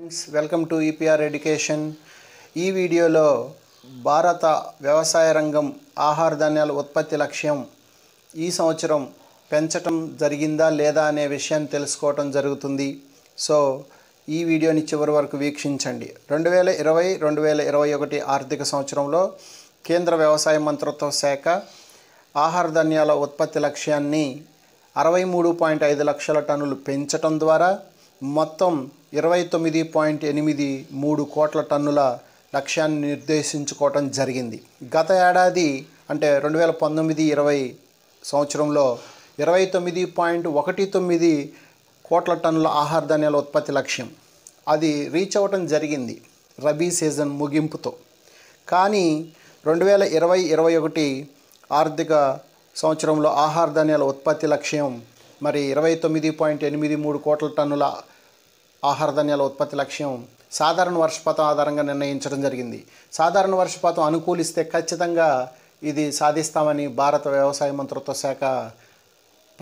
friends welcome to EPR education ఈ వీడియోలో భారత వ్యవసాయ రంగం ఆహార ధాన్యాల ఉత్పత్తి లక్ష్యం ఈ సంవత్సరం పెంచటం జరిగిందా లేదా అనే విషయాన్ని తెలుసుకోవటం జరుగుతుంది సో ఈ వీడియోని చివరి వరకు వీక్షించండి రెండు వేల ఇరవై రెండు వేల ఇరవై ఒకటి ఆర్థిక సంవత్సరంలో కేంద్ర వ్యవసాయ మంత్రిత్వ శాఖ ఆహార ధాన్యాల ఉత్పత్తి లక్ష్యాన్ని అరవై మూడు పాయింట్ ఐదు లక్షల టన్నులు పెంచటం ద్వారా మొత్తం ఇరవై తొమ్మిది పాయింట్ ఎనిమిది మూడు కోట్ల టన్నుల లక్ష్యాన్ని నిర్దేశించుకోవటం జరిగింది గత ఏడాది అంటే రెండు వేల పంతొమ్మిది ఇరవై సంవత్సరంలో ఇరవై తొమ్మిది పాయింట్ ఒకటి తొమ్మిది కోట్ల టన్నుల ఆహార ధాన్యాల ఉత్పత్తి లక్ష్యం అది రీచ్ అవ్వటం జరిగింది రబీ సీజన్ ముగింపుతో కానీ రెండు వేల ఇరవై ఇరవై ఒకటి ఆర్థిక సంవత్సరంలో ఆహార ధాన్యాల ఉత్పత్తి లక్ష్యం మరి ఇరవై తొమ్మిది పాయింట్ ఎనిమిది మూడు కోట్ల టన్నుల ఆహార ధాన్యాల ఉత్పత్తి లక్ష్యం సాధారణ వర్షపాతం ఆధారంగా నిర్ణయించడం జరిగింది సాధారణ వర్షపాతం అనుకూలిస్తే ఖచ్చితంగా ఇది సాధిస్తామని భారత వ్యవసాయ మంత్రిత్వ శాఖ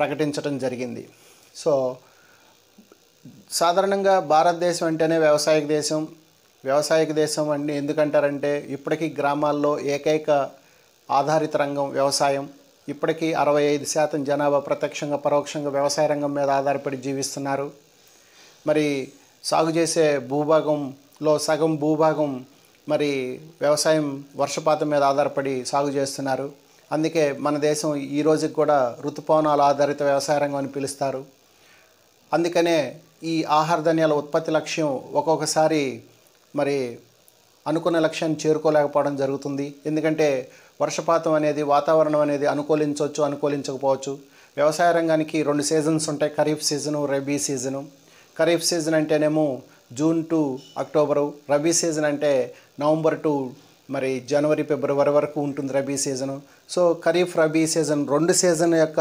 ప్రకటించడం జరిగింది సో సాధారణంగా భారతదేశం అంటేనే వ్యవసాయక దేశం వ్యవసాయక దేశం అండి ఎందుకంటారంటే ఇప్పటికీ గ్రామాల్లో ఏకైక ఆధారిత రంగం వ్యవసాయం ఇప్పటికీ అరవై ఐదు శాతం జనాభా ప్రత్యక్షంగా పరోక్షంగా వ్యవసాయ రంగం మీద ఆధారపడి జీవిస్తున్నారు మరి సాగు చేసే భూభాగంలో సగం భూభాగం మరి వ్యవసాయం వర్షపాతం మీద ఆధారపడి సాగు చేస్తున్నారు అందుకే మన దేశం ఈ రోజుకి కూడా ఋతుపవనాల ఆధారిత వ్యవసాయ రంగం అని పిలుస్తారు అందుకనే ఈ ఆహార ధాన్యాల ఉత్పత్తి లక్ష్యం ఒక్కొక్కసారి మరి అనుకున్న లక్ష్యాన్ని చేరుకోలేకపోవడం జరుగుతుంది ఎందుకంటే వర్షపాతం అనేది వాతావరణం అనేది అనుకూలించవచ్చు అనుకూలించకపోవచ్చు వ్యవసాయ రంగానికి రెండు సీజన్స్ ఉంటాయి kharif season rabi season kharif season అంటేనేమో June to October rabi season అంటే నవంబర్ టు మరి జనవరి ఫిబ్రవరి వరకు ఉంటుంది rabi season so kharif rabi season రెండు సీజన్ యొక్క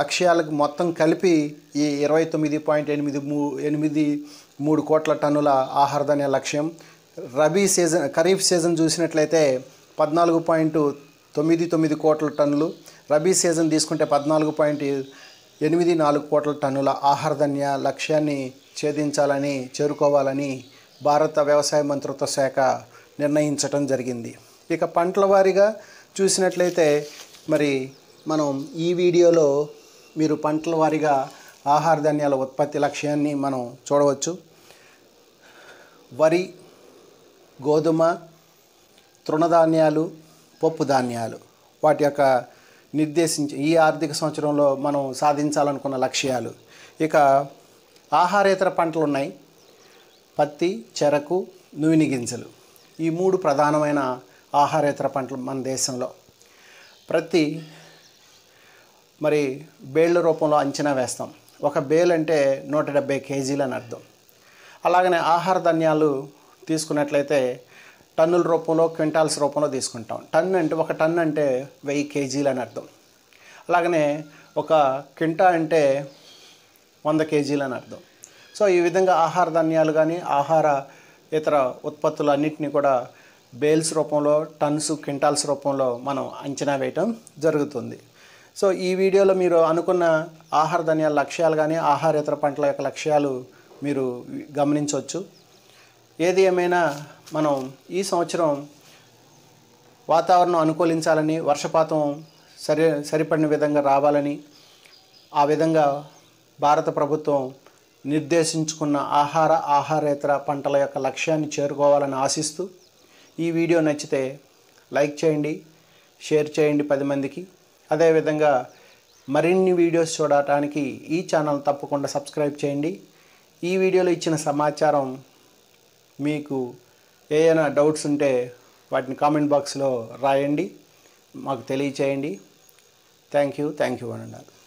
లక్ష్యాలకు మొత్తం కలిపి ఈ ఇరవై తొమ్మిది పాయింట్ ఎనిమిది మూ ఎనిమిది మూడు కోట్ల టన్నుల ధాన్య లక్ష్యం రబీ సీజన్ ఖరీఫ్ సీజన్ చూసినట్లయితే పద్నాలుగు పాయింట్ తొమ్మిది తొమ్మిది కోట్ల టన్నులు రబీ సీజన్ తీసుకుంటే పద్నాలుగు పాయింట్ ఎనిమిది నాలుగు కోట్ల టన్నుల ఆహార ధాన్య లక్ష్యాన్ని ఛేదించాలని చేరుకోవాలని భారత వ్యవసాయ మంత్రిత్వ శాఖ నిర్ణయించటం జరిగింది ఇక పంటల వారీగా చూసినట్లయితే మరి మనం ఈ వీడియోలో మీరు పంటల వారీగా ఆహార ధాన్యాల ఉత్పత్తి లక్ష్యాన్ని మనం చూడవచ్చు వరి గోధుమ తృణధాన్యాలు పప్పు ధాన్యాలు వాటి యొక్క నిర్దేశించి ఈ ఆర్థిక సంవత్సరంలో మనం సాధించాలనుకున్న లక్ష్యాలు ఇక ఆహారేతర పంటలు ఉన్నాయి పత్తి చెరకు నూనె గింజలు ఈ మూడు ప్రధానమైన ఆహారేతర పంటలు మన దేశంలో ప్రతి మరి బేళ్ల రూపంలో అంచనా వేస్తాం ఒక బేల్ అంటే నూట డెబ్బై కేజీలు అని అర్థం అలాగనే ఆహార ధాన్యాలు తీసుకున్నట్లయితే టన్నుల రూపంలో క్వింటాల్స్ రూపంలో తీసుకుంటాం టన్ అంటే ఒక టన్ అంటే వెయ్యి కేజీలు అని అర్థం అలాగనే ఒక క్వింటా అంటే వంద కేజీలు అని అర్థం సో ఈ విధంగా ఆహార ధాన్యాలు కానీ ఆహార ఇతర ఉత్పత్తులు అన్నింటినీ కూడా బేల్స్ రూపంలో టన్స్ క్వింటాల్స్ రూపంలో మనం అంచనా వేయటం జరుగుతుంది సో ఈ వీడియోలో మీరు అనుకున్న ఆహార ధాన్యాల లక్ష్యాలు కానీ ఆహార ఇతర పంటల యొక్క లక్ష్యాలు మీరు గమనించవచ్చు ఏది ఏమైనా మనం ఈ సంవత్సరం వాతావరణం అనుకూలించాలని వర్షపాతం సరి సరిపడిన విధంగా రావాలని ఆ విధంగా భారత ప్రభుత్వం నిర్దేశించుకున్న ఆహార ఆహారేతర పంటల యొక్క లక్ష్యాన్ని చేరుకోవాలని ఆశిస్తూ ఈ వీడియో నచ్చితే లైక్ చేయండి షేర్ చేయండి పది మందికి అదేవిధంగా మరిన్ని వీడియోస్ చూడటానికి ఈ ఛానల్ తప్పకుండా సబ్స్క్రైబ్ చేయండి ఈ వీడియోలో ఇచ్చిన సమాచారం మీకు ఏదైనా డౌట్స్ ఉంటే వాటిని కామెంట్ బాక్స్లో రాయండి మాకు తెలియచేయండి థ్యాంక్ యూ థ్యాంక్ యూ అని అన్నారు